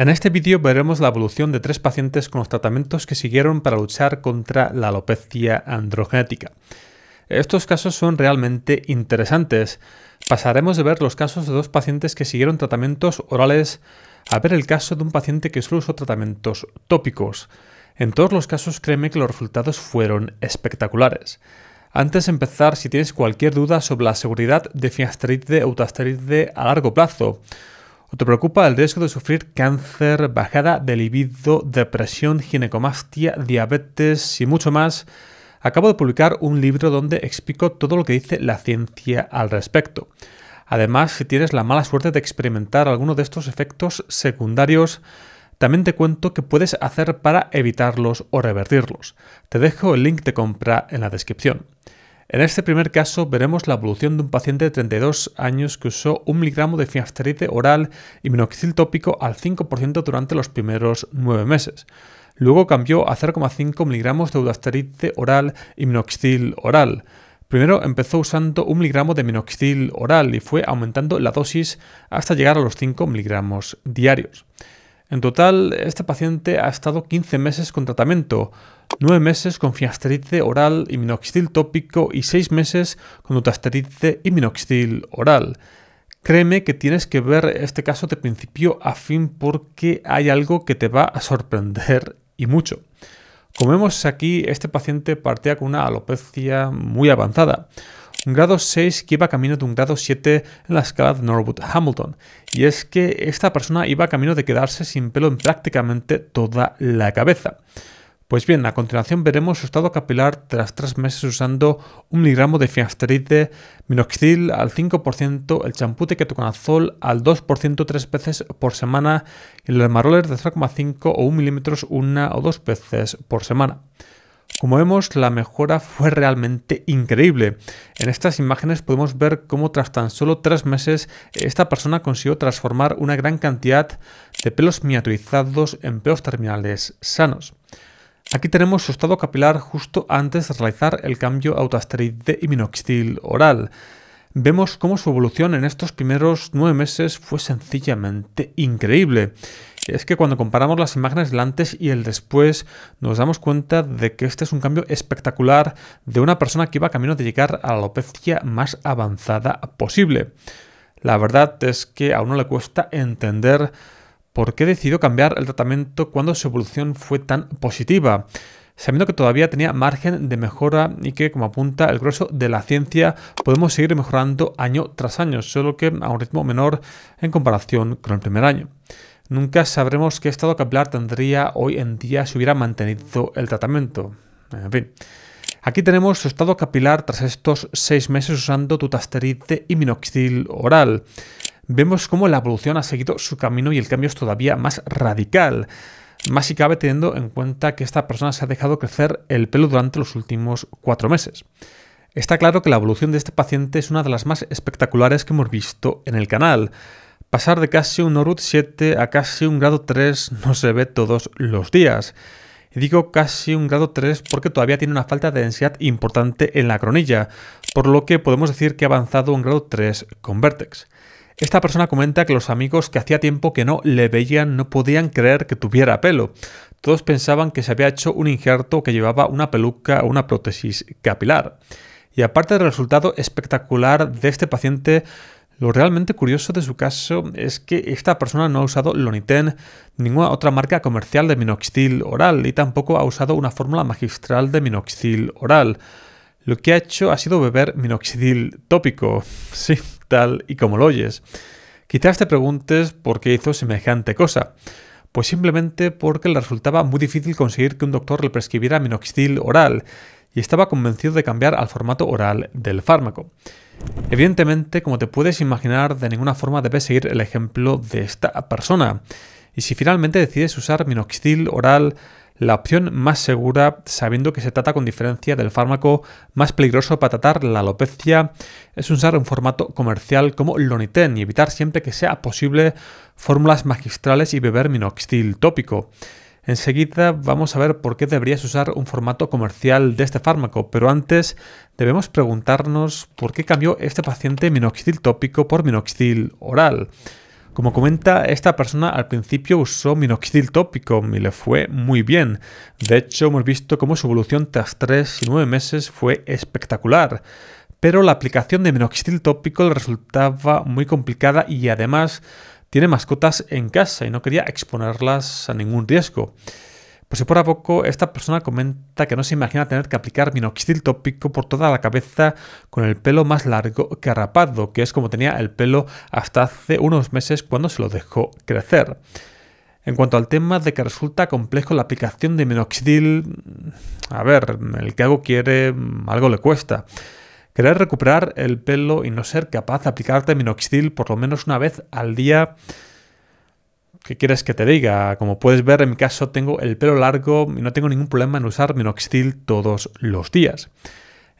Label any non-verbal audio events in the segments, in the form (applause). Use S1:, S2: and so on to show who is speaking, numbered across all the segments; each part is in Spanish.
S1: En este vídeo veremos la evolución de tres pacientes con los tratamientos que siguieron para luchar contra la alopecia androgenética. Estos casos son realmente interesantes. Pasaremos de ver los casos de dos pacientes que siguieron tratamientos orales a ver el caso de un paciente que solo usó tratamientos tópicos. En todos los casos créeme que los resultados fueron espectaculares. Antes de empezar, si tienes cualquier duda sobre la seguridad de finasteride o utasteride a largo plazo, o te preocupa el riesgo de sufrir cáncer, bajada de libido, depresión, ginecomastia, diabetes y mucho más, acabo de publicar un libro donde explico todo lo que dice la ciencia al respecto. Además, si tienes la mala suerte de experimentar alguno de estos efectos secundarios, también te cuento qué puedes hacer para evitarlos o revertirlos. Te dejo el link de compra en la descripción. En este primer caso veremos la evolución de un paciente de 32 años que usó un miligramo de finasteride oral y minoxidil tópico al 5% durante los primeros 9 meses. Luego cambió a 0,5 miligramos de eudasterite oral y minoxidil oral. Primero empezó usando un miligramo de minoxidil oral y fue aumentando la dosis hasta llegar a los 5 miligramos diarios. En total, este paciente ha estado 15 meses con tratamiento, 9 meses con finasteride oral y minoxidil tópico y 6 meses con dutasteride y minoxidil oral. Créeme que tienes que ver este caso de principio a fin porque hay algo que te va a sorprender y mucho. Como vemos aquí, este paciente partía con una alopecia muy avanzada. Un grado 6 que iba camino de un grado 7 en la escala de Norwood Hamilton. Y es que esta persona iba camino de quedarse sin pelo en prácticamente toda la cabeza. Pues bien, a continuación veremos su estado capilar tras tres meses usando un miligramo de finasteride, minoxidil al 5%, el champú de ketoconazol al 2% tres veces por semana y el roller de 0,5 o 1 milímetros una o dos veces por semana. Como vemos, la mejora fue realmente increíble. En estas imágenes podemos ver cómo tras tan solo tres meses esta persona consiguió transformar una gran cantidad de pelos miniaturizados en pelos terminales sanos. Aquí tenemos su estado capilar justo antes de realizar el cambio autoasteride de minoxidil oral. Vemos cómo su evolución en estos primeros nueve meses fue sencillamente increíble es que cuando comparamos las imágenes del antes y el después, nos damos cuenta de que este es un cambio espectacular de una persona que iba camino de llegar a la alopecia más avanzada posible. La verdad es que a uno le cuesta entender por qué decidió cambiar el tratamiento cuando su evolución fue tan positiva sabiendo que todavía tenía margen de mejora y que, como apunta el grueso de la ciencia, podemos seguir mejorando año tras año, solo que a un ritmo menor en comparación con el primer año. Nunca sabremos qué estado capilar tendría hoy en día si hubiera mantenido el tratamiento. Aquí tenemos su estado capilar tras estos seis meses usando tutasteride y minoxidil oral. Vemos cómo la evolución ha seguido su camino y el cambio es todavía más radical. Más si cabe teniendo en cuenta que esta persona se ha dejado crecer el pelo durante los últimos cuatro meses. Está claro que la evolución de este paciente es una de las más espectaculares que hemos visto en el canal. Pasar de casi un NORUD 7 a casi un grado 3 no se ve todos los días. Y digo casi un grado 3 porque todavía tiene una falta de densidad importante en la cronilla, por lo que podemos decir que ha avanzado un grado 3 con Vertex. Esta persona comenta que los amigos que hacía tiempo que no le veían no podían creer que tuviera pelo. Todos pensaban que se había hecho un injerto que llevaba una peluca o una prótesis capilar. Y aparte del resultado espectacular de este paciente, lo realmente curioso de su caso es que esta persona no ha usado Loniten, ninguna otra marca comercial de minoxidil oral y tampoco ha usado una fórmula magistral de minoxidil oral. Lo que ha hecho ha sido beber minoxidil tópico, (laughs) sí, tal y como lo oyes. Quizás te preguntes por qué hizo semejante cosa. Pues simplemente porque le resultaba muy difícil conseguir que un doctor le prescribiera minoxidil oral y estaba convencido de cambiar al formato oral del fármaco. Evidentemente, como te puedes imaginar, de ninguna forma debes seguir el ejemplo de esta persona. Y si finalmente decides usar minoxidil oral, la opción más segura, sabiendo que se trata con diferencia del fármaco más peligroso para tratar la alopecia, es usar un formato comercial como Loniten y evitar siempre que sea posible fórmulas magistrales y beber minoxidil tópico. Enseguida vamos a ver por qué deberías usar un formato comercial de este fármaco, pero antes debemos preguntarnos por qué cambió este paciente minoxidil tópico por minoxidil oral. Como comenta, esta persona al principio usó minoxidil tópico y le fue muy bien. De hecho, hemos visto cómo su evolución tras 3 y 9 meses fue espectacular. Pero la aplicación de minoxidil tópico le resultaba muy complicada y además tiene mascotas en casa y no quería exponerlas a ningún riesgo. Por pues si a poco, esta persona comenta que no se imagina tener que aplicar minoxidil tópico por toda la cabeza con el pelo más largo que rapado, que es como tenía el pelo hasta hace unos meses cuando se lo dejó crecer. En cuanto al tema de que resulta complejo la aplicación de minoxidil, a ver, el que algo quiere, algo le cuesta. Querer recuperar el pelo y no ser capaz de aplicarte minoxidil por lo menos una vez al día. ¿Qué quieres que te diga? Como puedes ver, en mi caso tengo el pelo largo y no tengo ningún problema en usar minoxidil todos los días.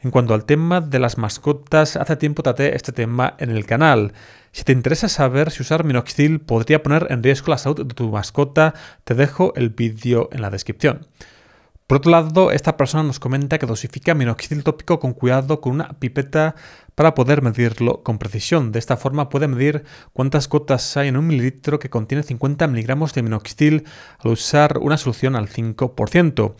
S1: En cuanto al tema de las mascotas, hace tiempo traté este tema en el canal. Si te interesa saber si usar minoxidil podría poner en riesgo la salud de tu mascota, te dejo el vídeo en la descripción. Por otro lado, esta persona nos comenta que dosifica minoxidil tópico con cuidado con una pipeta para poder medirlo con precisión. De esta forma puede medir cuántas gotas hay en un mililitro que contiene 50 miligramos de minoxidil al usar una solución al 5%.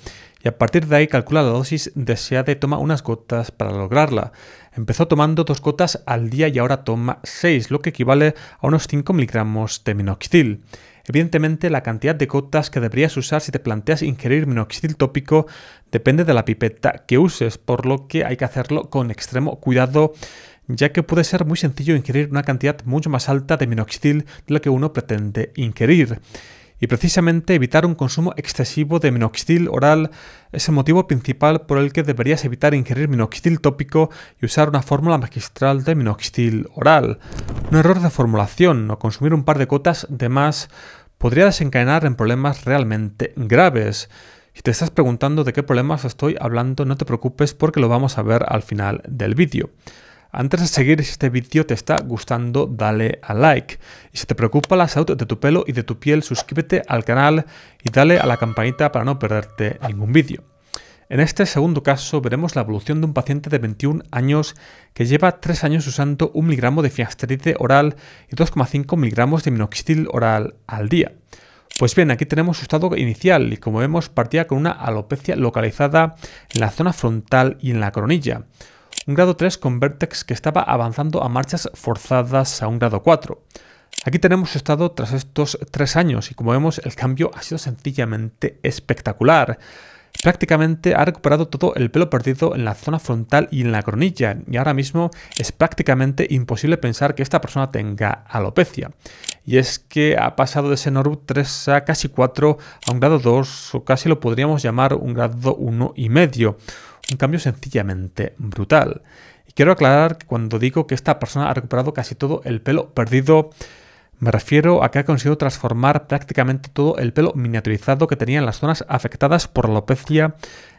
S1: Y a partir de ahí calcula la dosis deseada y toma unas gotas para lograrla. Empezó tomando dos gotas al día y ahora toma 6, lo que equivale a unos 5 miligramos de minoxidil. Evidentemente, la cantidad de gotas que deberías usar si te planteas ingerir minoxidil tópico depende de la pipeta que uses, por lo que hay que hacerlo con extremo cuidado, ya que puede ser muy sencillo ingerir una cantidad mucho más alta de minoxidil de lo que uno pretende ingerir y precisamente evitar un consumo excesivo de minoxidil oral es el motivo principal por el que deberías evitar ingerir minoxidil tópico y usar una fórmula magistral de minoxidil oral. Un error de formulación o consumir un par de gotas de más podría desencadenar en problemas realmente graves. Si te estás preguntando de qué problemas estoy hablando, no te preocupes porque lo vamos a ver al final del vídeo. Antes de seguir, si este vídeo te está gustando, dale a like. Y si te preocupa la salud de tu pelo y de tu piel, suscríbete al canal y dale a la campanita para no perderte ningún vídeo. En este segundo caso veremos la evolución de un paciente de 21 años que lleva 3 años usando 1 miligramo de finasteride oral y 2,5 miligramos de minoxidil oral al día. Pues bien, aquí tenemos su estado inicial y como vemos partía con una alopecia localizada en la zona frontal y en la coronilla. Un grado 3 con Vertex que estaba avanzando a marchas forzadas a un grado 4. Aquí tenemos estado tras estos tres años y como vemos el cambio ha sido sencillamente espectacular. Prácticamente ha recuperado todo el pelo perdido en la zona frontal y en la cronilla. y ahora mismo es prácticamente imposible pensar que esta persona tenga alopecia. Y es que ha pasado de ese Noru 3 a casi 4 a un grado 2 o casi lo podríamos llamar un grado 1 y medio un cambio sencillamente brutal. Y quiero aclarar que cuando digo que esta persona ha recuperado casi todo el pelo perdido, me refiero a que ha conseguido transformar prácticamente todo el pelo miniaturizado que tenía en las zonas afectadas por la alopecia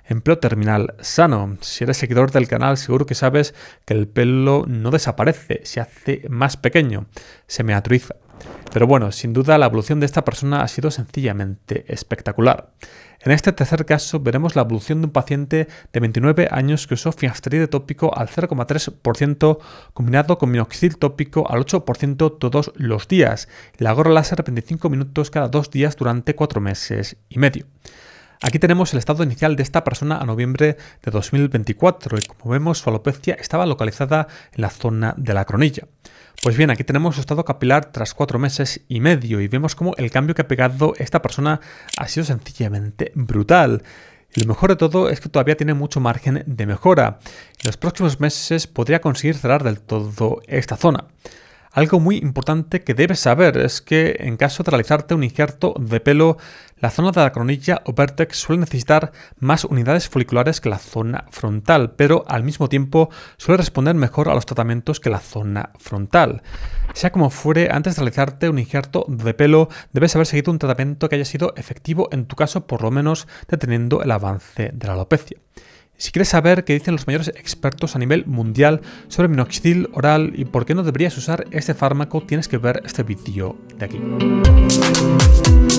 S1: en pelo terminal sano. Si eres seguidor del canal, seguro que sabes que el pelo no desaparece, se hace más pequeño, se miniaturiza. Pero bueno, sin duda la evolución de esta persona ha sido sencillamente espectacular. En este tercer caso veremos la evolución de un paciente de 29 años que usó finasteride tópico al 0,3% combinado con minoxidil tópico al 8% todos los días y la gorra láser 25 minutos cada dos días durante 4 meses y medio. Aquí tenemos el estado inicial de esta persona a noviembre de 2024 y como vemos su alopecia estaba localizada en la zona de la cronilla. Pues bien, aquí tenemos su estado capilar tras cuatro meses y medio y vemos cómo el cambio que ha pegado esta persona ha sido sencillamente brutal. lo mejor de todo es que todavía tiene mucho margen de mejora. En los próximos meses podría conseguir cerrar del todo esta zona. Algo muy importante que debes saber es que en caso de realizarte un injerto de pelo, la zona de la coronilla o vértex suele necesitar más unidades foliculares que la zona frontal, pero al mismo tiempo suele responder mejor a los tratamientos que la zona frontal. Sea como fuere, antes de realizarte un injerto de pelo, debes haber seguido un tratamiento que haya sido efectivo en tu caso, por lo menos deteniendo el avance de la alopecia. Si quieres saber qué dicen los mayores expertos a nivel mundial sobre minoxidil oral y por qué no deberías usar este fármaco, tienes que ver este vídeo de aquí.